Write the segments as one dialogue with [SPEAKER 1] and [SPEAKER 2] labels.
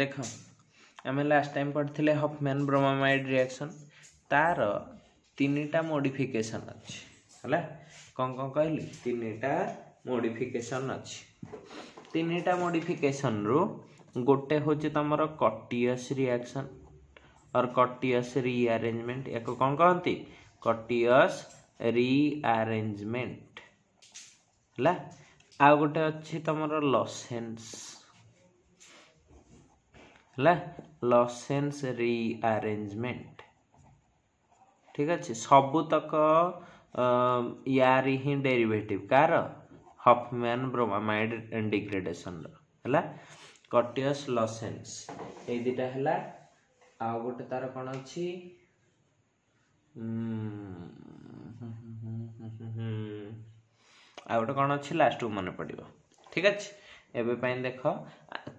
[SPEAKER 1] ଦେଖ ଆମେ last time ପଢ଼ିଥିଲେ ହଫ୍ମ୍ୟାନ୍ ବ୍ରୋମାମାଇଡ଼୍ ରିଆକ୍ସନ୍ ତା'ର ତିନିଟା ମୋଡ଼ିଫିକେସନ୍ ଅଛି ହେଲା କ'ଣ କ'ଣ କହିଲି ତିନିଟା ମୋଡ଼ିଫିକେସନ୍ ଅଛି ତିନିଟା ମୋଡ଼ିଫିକେସନ୍ରୁ ଗୋଟେ ହେଉଛି ତୁମର କଟିୟସ୍ ରିଆକ୍ସନ୍ ଅର୍ କଟିୟସ୍ ରିଆରେଞ୍ଜମେଣ୍ଟ ୟାକୁ କ'ଣ କହନ୍ତି କଟିୟସ୍ ରିଆରେଞ୍ଜମେଣ୍ଟ ହେଲା ଆଉ ଗୋଟେ ଅଛି ତୁମର ଲସେନ୍ସ ହେଲା ଲସେନ୍ସ ରିଆରେଞ୍ଜମେଣ୍ଟ ଠିକ୍ ଅଛି ସବୁତକ ୟାରି ହିଁ ଡେରିଭେଟିଭ୍ କାହାର ହଫମ୍ୟାନ୍ ବ୍ରୋମାମାଇଡ୍ ଡିଗ୍ରେଡେସନ୍ର ହେଲା କଟିଅସ୍ ଲସେନ୍ସ ଏଇ ଦୁଇଟା ହେଲା ଆଉ ଗୋଟେ ତାର କ'ଣ ଅଛି ଆଉ ଗୋଟେ କ'ଣ ଅଛି ଲାଷ୍ଟକୁ ମନେ ପଡ଼ିବ ଠିକ୍ ଅଛି ଏବେ ପାଇଁ ଦେଖ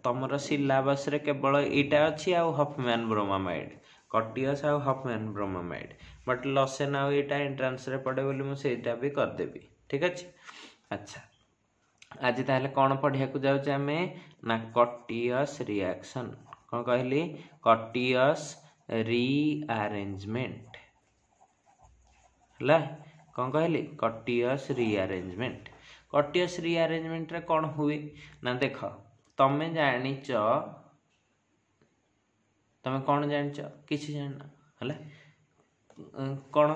[SPEAKER 1] ତୁମର ସିଲାବସ୍ରେ କେବଳ ଏଇଟା ଅଛି ଆଉ ହଫମ୍ୟାନ୍ ବ୍ରୋମାମାଇଡ଼୍ କଟିଅସ୍ ଆଉ ହଫମ୍ୟାନ୍ ବ୍ରୋମାମାଇଡ଼୍ ବଟ୍ ଲସେନ୍ ଆଉ ଏଇଟା ଏଣ୍ଟ୍ରାନ୍ସରେ ପଡ଼େ ବୋଲି ମୁଁ ସେଇଟା ବି କରିଦେବି ଠିକ୍ ଅଛି ଆଚ୍ଛା ଆଜି ତାହେଲେ କ'ଣ ପଢ଼ିବାକୁ ଯାଉଛେ ଆମେ ନା କଟିଅସ୍ ରିଆକ୍ସନ୍ କ'ଣ କହିଲି କଟିଅସ୍ ରିଆରେଞ୍ଜମେଣ୍ଟ ହେଲା କ'ଣ କହିଲି କଟିଅସ୍ ରିଆରେଞ୍ଜମେଣ୍ଟ କଟିଅସ୍ ରିଆରେଞ୍ଜମେଣ୍ଟରେ କ'ଣ ହୁଏ ନା ଦେଖ ତମେ ଜାଣିଛ ତମେ କ'ଣ ଜାଣିଛ କିଛି ଜାଣିନ ହେଲା କ'ଣ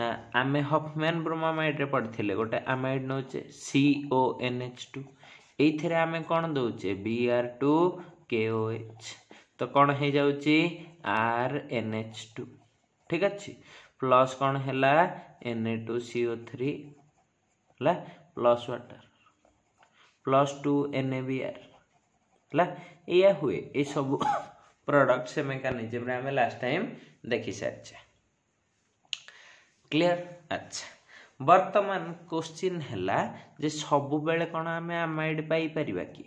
[SPEAKER 1] ନା ଆମେ ହଫମ୍ୟାନ୍ ବ୍ରୋମାମାଇଡ଼ରେ ପଢ଼ିଥିଲେ ଗୋଟେ ଆମାଇଡ଼ ନେଉଛେ C O N H two ଏଇଥିରେ ଆମେ କ'ଣ ଦେଉଛେ ବି ଆର୍ ଟୁ କେ ଓ ଏଚ୍ ତ କ'ଣ ହେଇଯାଉଛି ଆର୍ ଏନ୍ ଏଚ୍ ଟୁ ଠିକ୍ ଅଛି ପ୍ଲସ୍ କ'ଣ ହେଲା N A two C O three ହେଲା plus water plus two N A B R ହେଲା ଏଇଆ ହୁଏ ଏସବୁ ପ୍ରଡ଼କ୍ଟ ସେ ମେକାନିଜିମ୍ରେ ଆମେ ଲାଷ୍ଟ ଟାଇମ୍ ଦେଖିସାରିଛେ କ୍ଲିଅର୍ ଆଚ୍ଛା ବର୍ତ୍ତମାନ କୋଶ୍ଚିନ୍ ହେଲା ଯେ ସବୁବେଳେ କ'ଣ ଆମେ ଆମାଇଡ଼୍ ପାଇପାରିବା କି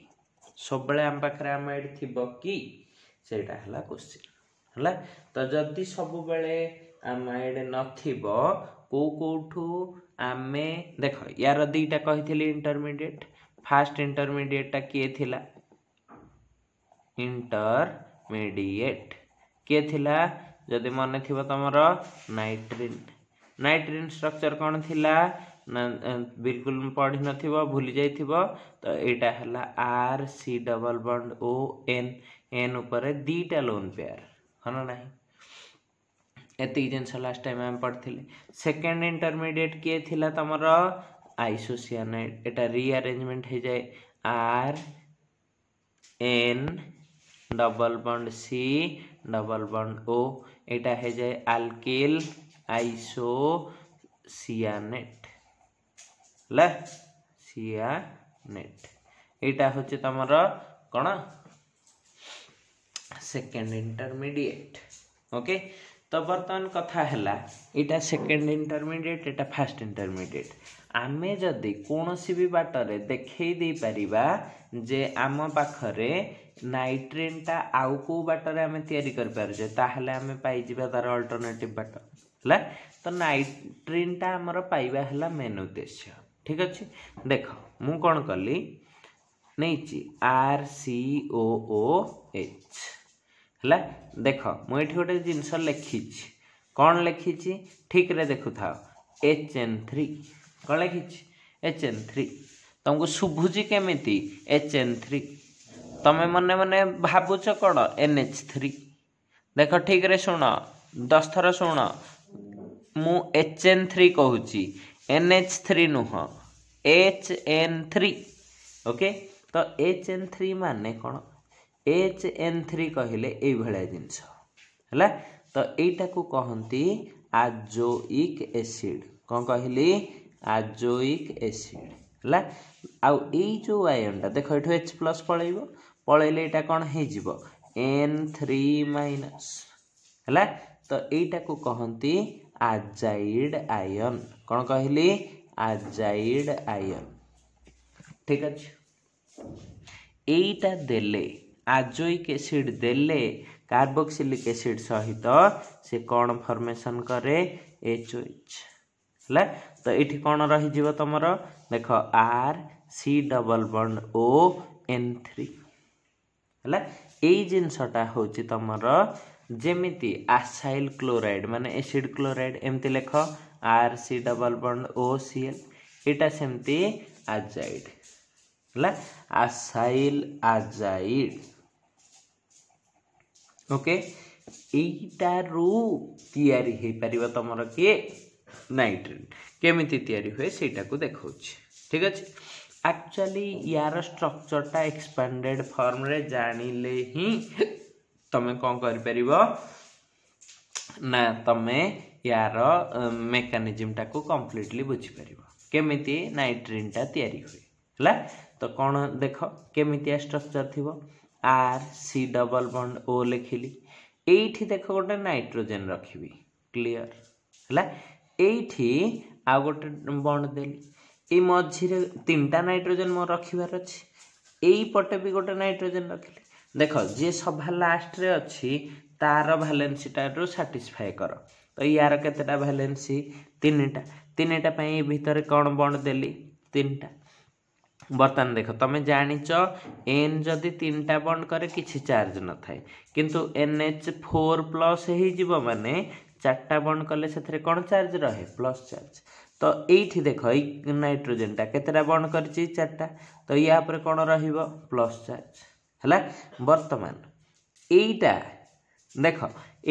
[SPEAKER 1] ସବୁବେଳେ ଆମ ପାଖରେ ଆମାଇଡ଼୍ ଥିବ କି ସେଇଟା ହେଲା କୋଶ୍ଚିନ୍ ହେଲା ତ ଯଦି ସବୁବେଳେ ଆମାଇଡ଼୍ ନଥିବ କେଉଁ କେଉଁଠୁ आम देख यार दीटा कही इंटरमीडिएट फास्ट इंटरमीडिएटा किए थिला इंटरमीडिएट किए थिला जदि मन थी तुम नाइट्रीन नाइट्रीन स्ट्रक्चर कौन थिला बिलकुल पढ़ी नुली भूली जा तो यहाँ है R C double bond O N N उपरे दीटा लोन पेयर है ना नहीं ଏତିକି ଜିନିଷ ଲାଷ୍ଟ ଟାଇମ୍ ଆମେ ପଢ଼ିଥିଲେ ସେକେଣ୍ଡ ଇଣ୍ଟରମିଡ଼ିଏଟ୍ କିଏ ଥିଲା ତୁମର ଆଇସୋସିଆନାଇଟ୍ ଏଇଟା ରିଆରେଞ୍ଜମେଣ୍ଟ ହେଇଯାଏ R N double bond C double bond O ଏଇଟା ହେଇଯାଏ ଆଲକିଲ୍ ଆଇସୋସିଆନେଟ୍ ହେଲା ସିଆନେଟ୍ ଏଇଟା ହେଉଛି ତୁମର କ'ଣ ସେକେଣ୍ଡ ଇଣ୍ଟରମିଡ଼ିଏଟ୍ ଓକେ तो बर्तमान कथा है यहाँ सेकेंड इंटरमिडिएट यहाँ फास्ट इंटरमिडिएट आम जदि कौन भी बाटर देखई जे आम पाखे नाइट्रेनटा आउ कौ बाटर आम यापारे आम पाई तार अल्टरनेटिव बाट है तो नाइट्रेनटा आमर पाइबा है मेन उद्देश्य ठीक अच्छे देख मु कौन कली नहीं आर सी ओ ओ एच ହେଲା ଦେଖ ମୁଁ ଏଠି ଗୋଟେ ଜିନିଷ ଲେଖିଛି କ'ଣ ଲେଖିଛି ଠିକ୍ରେ ଦେଖୁଥାଅ ଏଚ୍ ଏନ୍ ଥ୍ରୀ କ'ଣ ଲେଖିଛି ଏଚ୍ ଏନ୍ ଥ୍ରୀ ତୁମକୁ ଶୁଭୁଛି କେମିତି ଏଚ୍ ଏନ୍ ଥ୍ରୀ ତୁମେ ମନେ ମନେ ଭାବୁଛ କ'ଣ ଏନ୍ ଏଚ୍ ଥ୍ରୀ ଦେଖ ଠିକ୍ରେ ଶୁଣ ଦଶ ଥର ଶୁଣ ମୁଁ ଏଚ୍ ଏନ୍ ଥ୍ରୀ କହୁଛି ଏନ୍ ଏଚ୍ ଥ୍ରୀ ନୁହଁ ଏଚ୍ ଏନ୍ ଥ୍ରୀ ଓକେ ତ ଏଚ୍ ଏନ୍ ଥ୍ରୀ ମାନେ କ'ଣ ଏଚ୍ ଏନ୍ ଥ୍ରୀ କହିଲେ ଏଇଭଳିଆ ଜିନିଷ ହେଲା ତ ଏଇଟାକୁ କହନ୍ତି ଆଜୋଇକ୍ ଏସିଡ଼୍ କ'ଣ କହିଲି ଆଜୋଇକ୍ ଏସିଡ଼୍ ହେଲା ଆଉ ଏଇ ଯେଉଁ ଆୟନଟା ଦେଖ ଏଠୁ ଏଚ୍ ପ୍ଲସ୍ ପଳେଇବ ପଳେଇଲେ ଏଇଟା କ'ଣ ହେଇଯିବ ଏନ୍ ଥ୍ରୀ ମାଇନସ୍ ହେଲା ତ ଏଇଟାକୁ କହନ୍ତି ଆଜାଇଡ଼୍ ଆୟନ୍ କ'ଣ କହିଲି ଆଜାଇଡ଼୍ ଆୟନ୍ ଠିକ୍ ଅଛି ଏଇଟା ଦେଲେ ଆଜୋଇକ୍ ଏସିଡ଼୍ ଦେଲେ କାର୍ବୋକ୍ସିଲିକ୍ ଏସିଡ଼୍ ସହିତ ସେ କ'ଣ ଫର୍ମେସନ୍ କରେ ଏଚ୍ ଏଚ୍ ହେଲା ତ ଏଠି କ'ଣ ରହିଯିବ ତୁମର ଦେଖ R C double bond O N three ହେଲା ଏଇ ଜିନିଷଟା ହେଉଛି ତୁମର ଯେମିତି ଆସାଇଲ୍ କ୍ଲୋରାଇଡ଼୍ ମାନେ ଏସିଡ଼୍ କ୍ଲୋରାଇଡ଼୍ ଏମିତି ଲେଖ R C double bond O C L ଏଇଟା ସେମିତି ଆଜାଇଡ଼୍ आसाइल आजाइड ओके यार तुम किए नाइट्रेट केमी या देखा ठीक अच्छे एक्चुअली यार स्ट्रक्चर टा एक्सपैंडेड फर्म रे जान ले तुम्हें कौन कर ना तुम्हें यार मेकानिजम टाक कम्प्लीटली बुझीपरिक केमी नाइट्रीन टा या তো କ'ଣ ଦେଖ କେମିତିଆ ଷ୍ଟ୍ରକ୍ଚର୍ ଥିବ R C double bond O ଲେଖିଲି ଏଇଠି ଦେଖ ଗୋଟେ ନାଇଟ୍ରୋଜେନ୍ ରଖିବି କ୍ଲିଅର୍ ହେଲା ଏଇଠି ଆଉ ଗୋଟେ ବଣ୍ଡ ଦେଲି ଏଇ ମଝିରେ ତିନିଟା ନାଇଟ୍ରୋଜେନ୍ ମୋର ରଖିବାର ଅଛି ଏଇପଟେ ବି ଗୋଟେ ନାଇଟ୍ରୋଜେନ୍ ରଖିଲି ଦେଖ ଯିଏ ସଭା ଲାଷ୍ଟରେ ଅଛି ତାର ଭ୍ୟାଲେନ୍ସିଟାରୁ ସାଟିସ୍ଫାଏ କର ତ ୟାର କେତେଟା ଭ୍ୟାଲେନ୍ସି ତିନିଟା ତିନିଟା ପାଇଁ ଏ ଭିତରେ କ'ଣ ବଣ୍ଡ ଦେଲି ତିନିଟା ବର୍ତ୍ତମାନ ଦେଖ ତୁମେ ଜାଣିଛ ଏନ୍ ଯଦି ତିନିଟା ବଣ୍ଡ କରେ କିଛି ଚାର୍ଜ ନଥାଏ କିନ୍ତୁ ଏନ୍ ଏଚ୍ ଫୋର୍ ପ୍ଲସ୍ ହେଇଯିବ ମାନେ ଚାରିଟା ବଣ୍ଡ କଲେ ସେଥିରେ କ'ଣ ଚାର୍ଜ ରହେ ପ୍ଲସ୍ ଚାର୍ଜ ତ ଏଇଠି ଦେଖ ଏଇ ନାଇଟ୍ରୋଜେନ୍ଟା କେତେଟା ବଣ୍ଡ କରିଛି ଚାରିଟା ତ ୟା ଉପରେ କ'ଣ ରହିବ ପ୍ଲସ୍ ଚାର୍ଜ ହେଲା ବର୍ତ୍ତମାନ ଏଇଟା ଦେଖ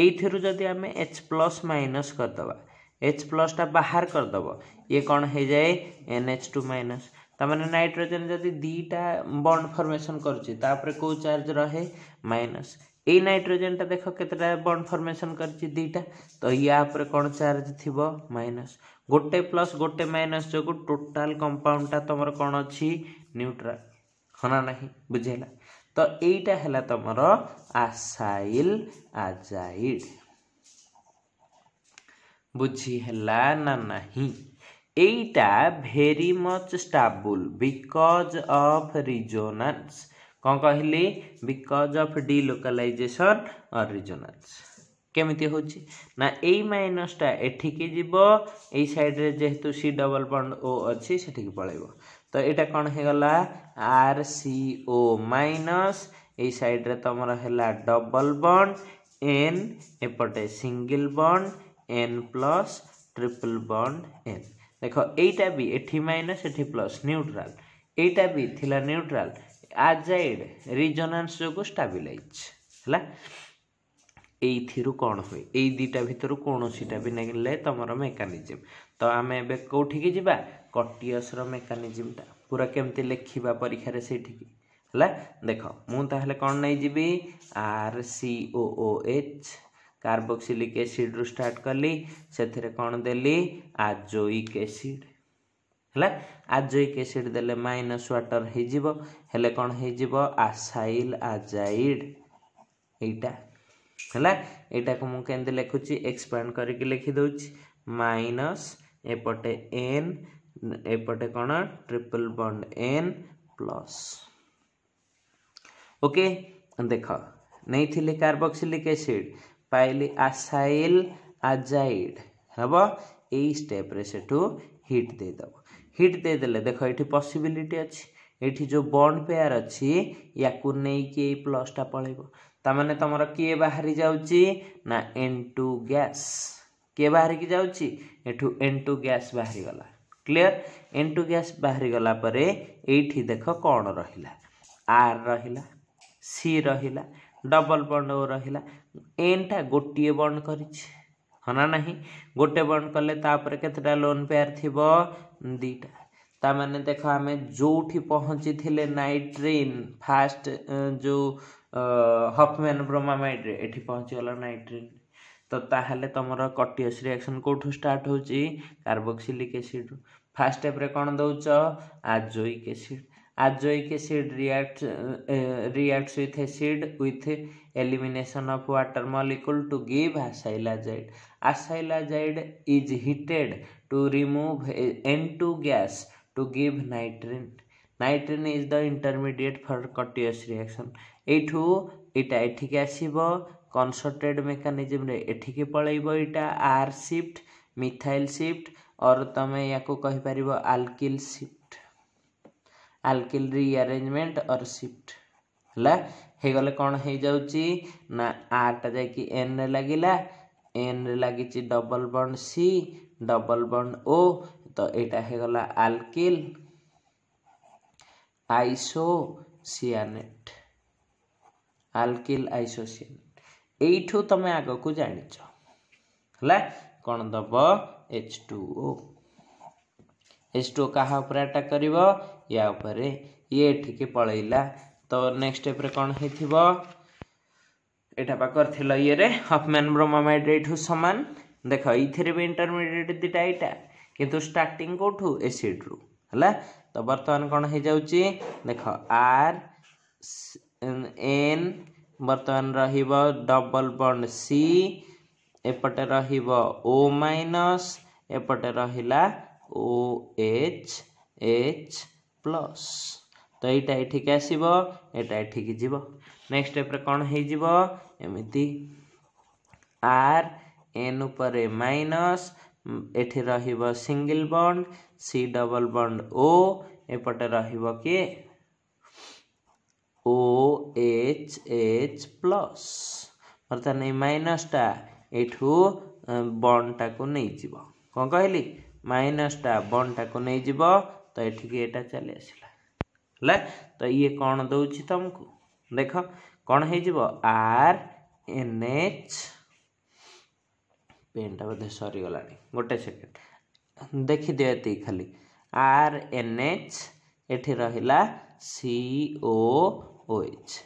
[SPEAKER 1] ଏଇଥିରୁ ଯଦି ଆମେ ଏଚ୍ ପ୍ଲସ୍ ମାଇନସ୍ କରିଦେବା ଏଚ୍ ପ୍ଲସ୍ଟା ବାହାର କରିଦେବ ଇଏ କ'ଣ ହେଇଯାଏ ଏନ୍ ଏଚ୍ ଟୁ ମାଇନସ୍ ତାମାନେ ନାଇଟ୍ରୋଜେନ୍ ଯଦି ଦୁଇଟା ବଣ୍ଡ ଫର୍ମେସନ୍ କରୁଛି ତାପରେ କେଉଁ ଚାର୍ଜ ରହେ ମାଇନସ୍ ଏଇ ନାଇଟ୍ରୋଜେନ୍ଟା ଦେଖ କେତେଟା ବଣ୍ଡ ଫର୍ମେସନ୍ କରିଛି ଦୁଇଟା ତ ୟା ଉପରେ କ'ଣ ଚାର୍ଜ ଥିବ ମାଇନସ୍ ଗୋଟେ ପ୍ଲସ୍ ଗୋଟେ ମାଇନସ୍ ଯୋଗୁଁ ଟୋଟାଲ୍ କମ୍ପାଉଣ୍ଡଟା ତୁମର କ'ଣ ଅଛି ନ୍ୟୁଟ୍ରାଲ୍ ହଁ ନା ନାହିଁ ବୁଝିହେଲା ତ ଏଇଟା ହେଲା ତୁମର ଆସାଇଲ୍ ଆଜାଇଡ଼୍ ବୁଝିହେଲା ନା ନାହିଁ এইটা very much stable because of resonance କ'ଣ କହିଲି because of delocalization or resonance କେମିତି ହେଉଛି ନା ଏଇ ମାଇନସ୍ଟା ଏଠିକି ଯିବ ଏଇ ସାଇଡ଼୍ରେ ଯେହେତୁ ସି ଡବଲ୍ ବଣ୍ଡ ଓ ଅଛି ସେଠିକି ପଳାଇବ ତ ଏଇଟା କ'ଣ ହେଇଗଲା ଆର୍ ସି ଓ ମାଇନସ୍ ଏଇ ସାଇଡ଼୍ରେ ତୁମର ହେଲା ଡବଲ୍ ବଣ୍ଡ ଏନ୍ ଏପଟେ single bond N plus triple bond N ଦେଖ ଏଇଟା ବି ଏଠି ମାଇନସ୍ ଏଠି ପ୍ଲସ୍ ନ୍ୟୁଟ୍ରାଲ୍ ଏଇଟା ବି ଥିଲା ନ୍ୟୁଟ୍ରାଲ୍ ଆଜାଇଡ଼୍ ରିଜୋନାନ୍ସ ଯୋଗୁଁ ଷ୍ଟାବିଲାଇଜ୍ ହେଲା ଏଇଥିରୁ କ'ଣ ହୁଏ ଏଇ ଦୁଇଟା ଭିତରୁ କୌଣସିଟା ବି ନେଲେ ତୁମର ମେକାନିଜିମ୍ ତ ଆମେ ଏବେ କେଉଁଠିକି ଯିବା କଟିଅସ୍ର ମେକାନିଜିମ୍ଟା ପୁରା କେମିତି ଲେଖିବା ପରୀକ୍ଷାରେ ସେଇଠିକି ହେଲା ଦେଖ ମୁଁ ତାହେଲେ କ'ଣ ନେଇଯିବି R C O O H carboxylic ଏସିଡ଼୍ରୁ ଷ୍ଟାର୍ଟ କଲି ସେଥିରେ କ'ଣ ଦେଲି ଆଜୋଇକ୍ ଏସିଡ଼୍ ହେଲା ଆଜୋଇକ୍ ଏସିଡ଼୍ ଦେଲେ ମାଇନସ୍ ୱାଟର୍ ହେଇଯିବ ହେଲେ କ'ଣ ହେଇଯିବ ଆସାଇଲ୍ ଆଜାଇଡ଼୍ ଏଇଟା ହେଲା ଏଇଟାକୁ ମୁଁ କେମିତି ଲେଖୁଛି ଏକ୍ସପାଣ୍ଡ କରିକି ଲେଖିଦେଉଛି ମାଇନସ୍ ଏପଟେ ଏନ୍ ଏପଟେ କ'ଣ triple bond N plus okay ଦେଖ ନେଇଥିଲି କାର୍ବୋକ୍ସିଲିକ୍ ଏସିଡ଼୍ ପାଇଲି ଆସାଇଲ ଆଜାଇଡ୍ ହେବ ଏଇ ଷ୍ଟେପ୍ରେ ସେଠୁ ହିଟ୍ ଦେଇଦେବ ହିଟ୍ ଦେଇଦେଲେ ଦେଖ ଏଠି ପସିବିଲିଟି ଅଛି ଏଠି ଯେଉଁ ବଣ୍ଡ ପେୟାର ଅଛି ୟାକୁ ନେଇକି ଏଇ ପ୍ଲସ୍ଟା ପଳେଇବ ତାମାନେ ତୁମର କିଏ ବାହାରି ଯାଉଛି ନା ଏନ୍ ଟୁ ଗ୍ୟାସ୍ କିଏ ବାହାରିକି ଯାଉଛି ଏଠୁ ଏନ୍ ଟୁ ଗ୍ୟାସ୍ ବାହାରିଗଲା କ୍ଲିଅର ଏନ୍ ଟୁ ଗ୍ୟାସ୍ ବାହାରିଗଲା ପରେ ଏଇଠି ଦେଖ କ'ଣ ରହିଲା ଆର୍ ରହିଲା ସି ରହିଲା ଡବଲ୍ ବଣ୍ଡ ରହିଲା ଏନ୍ଟା ଗୋଟିଏ ବଣ୍ଡ କରିଛି ହଁ ନା ନାହିଁ ଗୋଟେ ବଣ୍ଡ କଲେ ତାପରେ କେତେଟା ଲୋନ୍ ପେୟାର୍ ଥିବ ଦୁଇଟା ତାମାନେ ଦେଖ ଆମେ ଯେଉଁଠି ପହଞ୍ଚିଥିଲେ ନାଇଟ୍ରିନ୍ ଫାଷ୍ଟ ଯେଉଁ ହଫମ୍ୟାନ୍ ବ୍ରୋମାମାଇଡ଼୍ରେ ଏଠି ପହଞ୍ଚିଗଲା ନାଇଟ୍ରିନ୍ ତ ତାହେଲେ ତୁମର କଟିଅସ୍ ରିଆକ୍ସନ୍ କେଉଁଠୁ ଷ୍ଟାର୍ଟ ହେଉଛି କାର୍ବୋକ୍ସିଲିକ୍ ଏସିଡ଼୍ରୁ ଫାଷ୍ଟ ଷ୍ଟେପ୍ରେ କ'ଣ ଦେଉଛ ଆଜୋଇକ୍ ଏସିଡ଼୍ azoic acid reacts uh, reacts with acid with elimination of water molecule to give acylazide acylazide is heated to remove n2 gas to give nitrine nitrene is the intermediate for Curtius reaction you यहाँ एठिक आसव कनसर्टेड mechanism एठिक पलैब यहाँ are shift methyl shift और तुम या कहींपर alkyl shift alkyl rearrangement or shift ହେଲା ହେଇଗଲେ କ'ଣ ହେଇଯାଉଛି ନା ଆର୍ଟା ଯାଇକି ଏନ୍ରେ ଲାଗିଲା ଏନ୍ରେ ଲାଗିଛି double bond C double bond O ତ ଏଇଟା ହେଇଗଲା alkyl isocyanate alkyl isocyanate ଏଇଠୁ ତୁମେ ଆଗକୁ ଜାଣିଛ ହେଲା କ'ଣ ଦେବ ଏଚ୍ ଟୁ ଓ हिस्ट्रो क्या अटाक कर या उपरे ये ठीक पलैला तो नेक्स्ट स्टेप कौन होटा पा कर ये ब्रोमामाइड यू सामान देख ये भी इंटरमिडिएट दीटा कि स्टार्ट स्टार्टिंग कौटू रु है तो बर्तमान कौन हो देख आर एन बर्तमान रबल बंड सी एपटे रो माइनस एपटे रहा ଓ ଏଚ୍ ଏଚ୍ ପ୍ଲସ୍ ତ ଏଇଟା ଏଠିକି ଆସିବ ଏଇଟା ଏଠିକି ଯିବ ନେକ୍ସଟ ଷ୍ଟେପ୍ରେ କ'ଣ ହେଇଯିବ ଏମିତି ଆର୍ ଏନ୍ ଉପରେ ମାଇନସ୍ ଏଠି ରହିବ single bond C double bond O ଏପଟେ ରହିବ କିଏ ଓ ଏଚ୍ ଏଚ୍ ପ୍ଲସ୍ ବର୍ତ୍ତମାନ ଏଇ ମାଇନସ୍ଟା ଏଠୁ ବଣ୍ଡଟାକୁ ନେଇଯିବ କ'ଣ କହିଲି ମାଇନସ୍ଟା ବନ୍ଟାକୁ ନେଇଯିବ ତ ଏଠିକି ଏଇଟା ଚାଲି ଆସିଲା ହେଲା ତ ଇଏ କ'ଣ ଦେଉଛି ତୁମକୁ ଦେଖ କ'ଣ ହେଇଯିବ ଆର୍ ଏନ୍ ଏଚ୍ ପେନ୍ଟା ବୋଧେ ସରିଗଲାଣି ଗୋଟେ ସେକେଣ୍ଡ ଦେଖିଦିଅ ଏତିକି ଖାଲି ଆର୍ ଏନ୍ ଏଚ୍ ଏଠି ରହିଲା ସି ଓ ଏଚ୍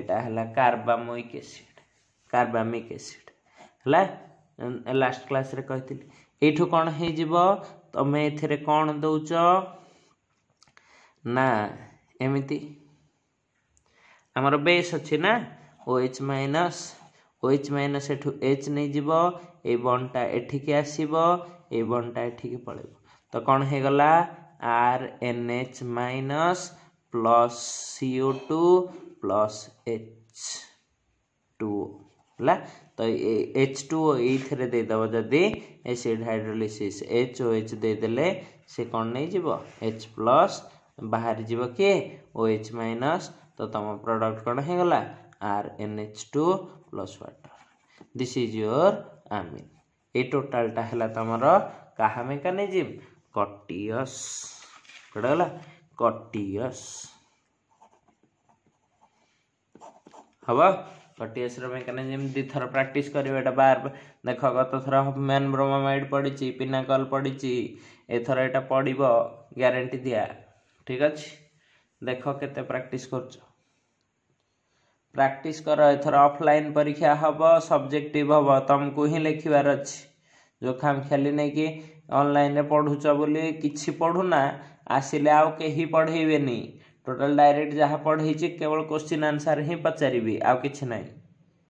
[SPEAKER 1] ଏଇଟା ହେଲା କାର୍ବାମୋଇକ୍ ଏସିଡ଼୍ କାର୍ବାମିକ୍ ଏସିଡ଼୍ ହେଲା ଲାଷ୍ଟ କ୍ଲାସ୍ରେ କହିଥିଲି ଏଇଠୁ କ'ଣ ହେଇଯିବ ତମେ ଏଥିରେ କ'ଣ ଦେଉଛ ନା ଏମିତି ଆମର ବେସ୍ ଅଛି ନା O H minus O H minus ଏଠୁ ଏଚ୍ ନେଇଯିବ ଏଇ ବନ୍ଟା ଏଠିକି ଆସିବ ଏଇ ବନ୍ଟା ଏଠିକି ପଳେଇବ ତ କ'ଣ ହେଇଗଲା R N H minus plus C O two plus H two ହେଲା तो एच टू ये देदेव जदि acid hydrolysis H O H देदेले से कौन नहीं एच प्लस बाहर जीव किए ओ एच माइनस तो तुम प्रडक्ट कौन हो गला R N H two plus water this is your amine ये टोटालटा है तुम क्या मेकानिजम कटियस कौटा गला कटियस हम थर्टी एस रेकानिजम दि थर प्राक्ट कर ये बार देख गत थर हमेन ब्रोमामाइड पड़ी पिनाकल पड़ी एथर ये पड़ब ग्यारंटी दिया ठीक अच्छे देख के प्राक्ट कर प्राक्ट कर एथर अफलाइन परीक्षा हम सब्जेक्टिव हम तुमको ही लिखवार अच्छे जोखाम खाली नहीं कि अनल पढ़ुच बोली कि पढ़ुना आसिले आउ कही पढ़ेबेनि ଟୋଟାଲ୍ ଡାଇରେକ୍ଟ ଯାହା ପଢ଼େଇଛି କେବଳ କୋଶ୍ଚିନ୍ ଆନ୍ସର୍ ହିଁ ପଚାରିବି ଆଉ କିଛି ନାହିଁ